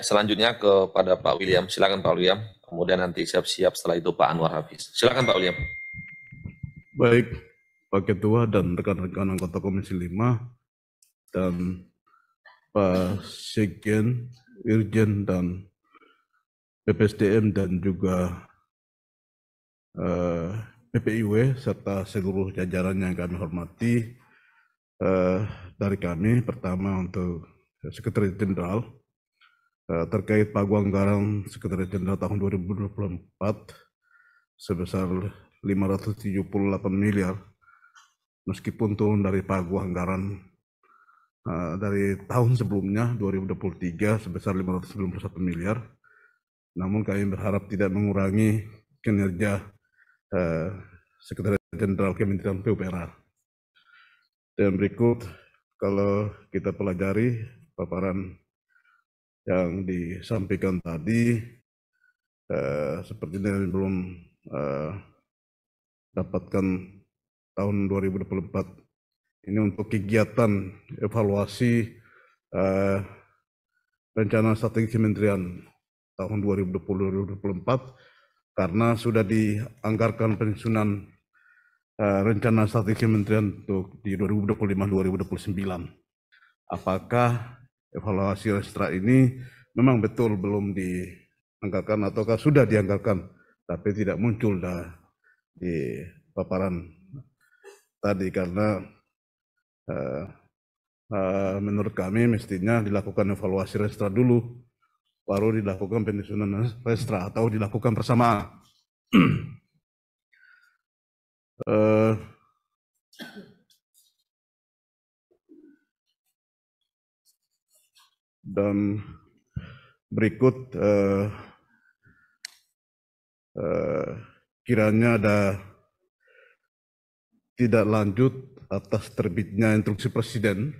selanjutnya kepada Pak William. Silakan Pak William. Kemudian nanti siap-siap setelah itu Pak Anwar Hafiz. Silakan Pak William. Baik, Pak Ketua dan rekan-rekan anggota Komisi 5 dan Pak Sekjen, Irjen dan PPSDM dan juga eh, PPIW serta seluruh jajaran yang kami hormati uh, dari kami pertama untuk Sekretaris Jenderal Eh, terkait pagu anggaran Sekretariat Jenderal tahun 2024 sebesar 578 miliar meskipun turun dari pagu anggaran uh, eh, dari tahun sebelumnya 2023 sebesar 591 miliar namun kami berharap tidak mengurangi kinerja uh, Sekretariat Jenderal Kementerian PUPR dan berikut kalau kita pelajari paparan yang disampaikan tadi eh, seperti yang belum eh, dapatkan tahun 2024 ini untuk kegiatan evaluasi eh, rencana strategi kementerian tahun 2020-2024 karena sudah dianggarkan pensiunan eh, rencana strategi kementerian untuk di 2025-2029 apakah evaluasi Lestra ini memang betul belum dianggarkan ataukah sudah dianggarkan tapi tidak muncul dah di paparan tadi karena uh, uh, menurut kami mestinya dilakukan evaluasi restra dulu baru dilakukan penyusunan restra atau dilakukan bersama. uh, eh, Dan berikut uh, uh, kiranya ada tidak lanjut atas terbitnya instruksi Presiden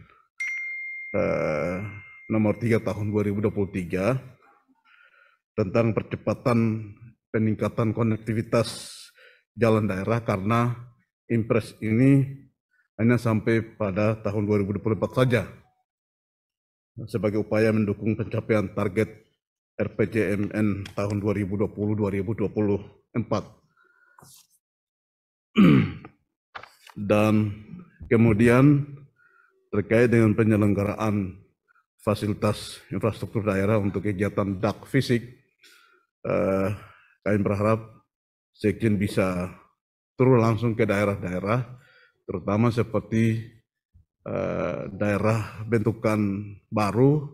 uh, nomor 3 tahun 2023 tentang percepatan peningkatan konektivitas jalan daerah karena impres ini hanya sampai pada tahun 2024 saja sebagai upaya mendukung pencapaian target RPJMN tahun 2020-2024 dan kemudian terkait dengan penyelenggaraan fasilitas infrastruktur daerah untuk kegiatan dak fisik eh, kami berharap Sekjen bisa turun langsung ke daerah-daerah terutama seperti Eh, daerah bentukan baru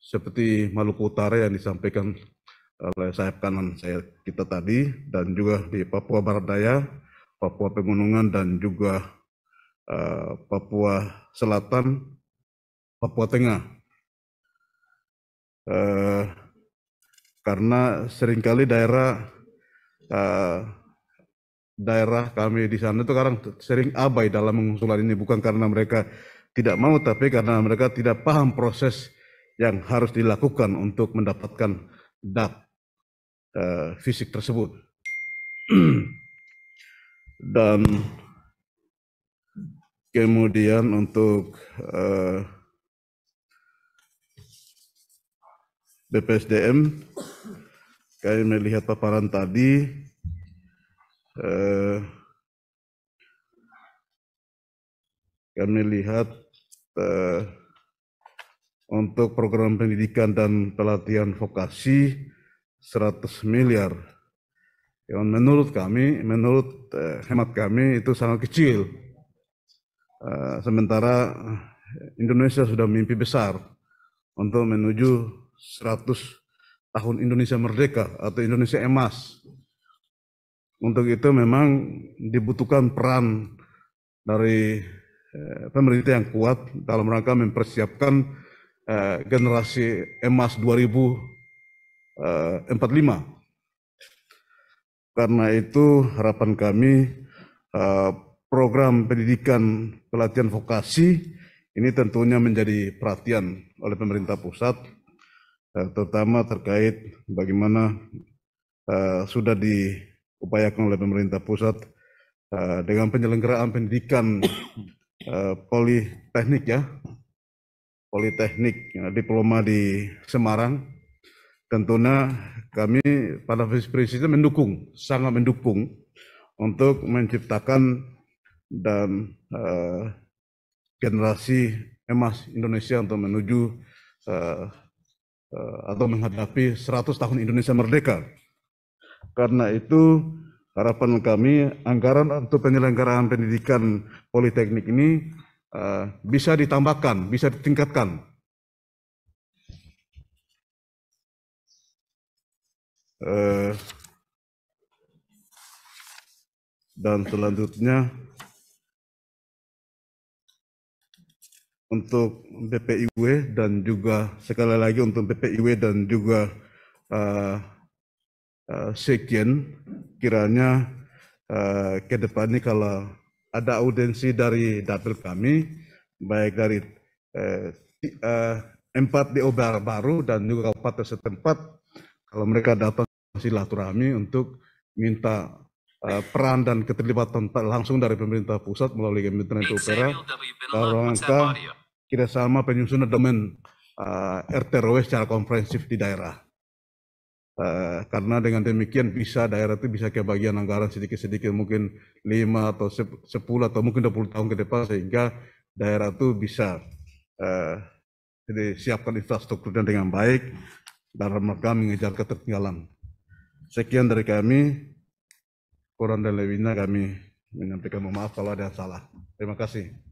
seperti Maluku Utara yang disampaikan oleh sayap kanan saya kita tadi dan juga di Papua Barat Daya, Papua Pegunungan dan juga uh, Papua Selatan, Papua Tengah. Uh, karena seringkali daerah uh, daerah kami di sana itu sekarang sering abai dalam mengusulan ini bukan karena mereka tidak mau tapi karena mereka tidak paham proses yang harus dilakukan untuk mendapatkan dak uh, eh, fisik tersebut dan kemudian untuk uh, eh, BPSDM kami melihat paparan tadi Eh, kami lihat eh, untuk program pendidikan dan pelatihan vokasi 100 miliar. Yang menurut kami, menurut eh, hemat kami itu sangat kecil. sementara Indonesia sudah mimpi besar untuk menuju 100 tahun Indonesia merdeka atau Indonesia emas. Untuk itu memang dibutuhkan peran dari eh, pemerintah yang kuat dalam rangka mempersiapkan eh, generasi emas 2045. Eh, Karena itu harapan kami program pendidikan pelatihan vokasi ini tentunya menjadi perhatian oleh pemerintah pusat, terutama terkait bagaimana sudah di upayakan oleh pemerintah pusat uh, dengan penyelenggaraan pendidikan uh, politeknik ya, politeknik eh, diploma di Semarang, tentunya kami pada visi Presiden mendukung, sangat mendukung untuk menciptakan dan uh, generasi emas Indonesia untuk menuju uh, uh, atau menghadapi 100 tahun Indonesia merdeka. Karena itu harapan kami anggaran untuk penyelenggaraan pendidikan politeknik ini eh, bisa ditambahkan, bisa ditingkatkan. Eh, dan selanjutnya untuk BPIW dan juga sekali lagi untuk BPIW dan juga eh, uh, eh, sekjen kiranya uh, ke depan ini kalau ada audiensi dari dapil kami baik dari eh, empat di Obar Baru dan juga kabupaten setempat kalau mereka datang silaturahmi untuk minta uh, peran dan keterlibatan langsung dari pemerintah pusat melalui Kementerian Pupera dalam kita sama penyusunan domen uh, RTRW secara komprehensif di daerah. Eh, karena dengan demikian bisa daerah itu bisa kebagian anggaran sedikit-sedikit mungkin 5 atau 10 atau mungkin 20 tahun ke depan sehingga daerah itu bisa uh, jadi siapkan infrastrukturnya dengan baik dalam rangka mengejar ketertinggalan. Sekian dari kami, kurang dan lebihnya kami menyampaikan maaf kalau ada salah. Terima kasih.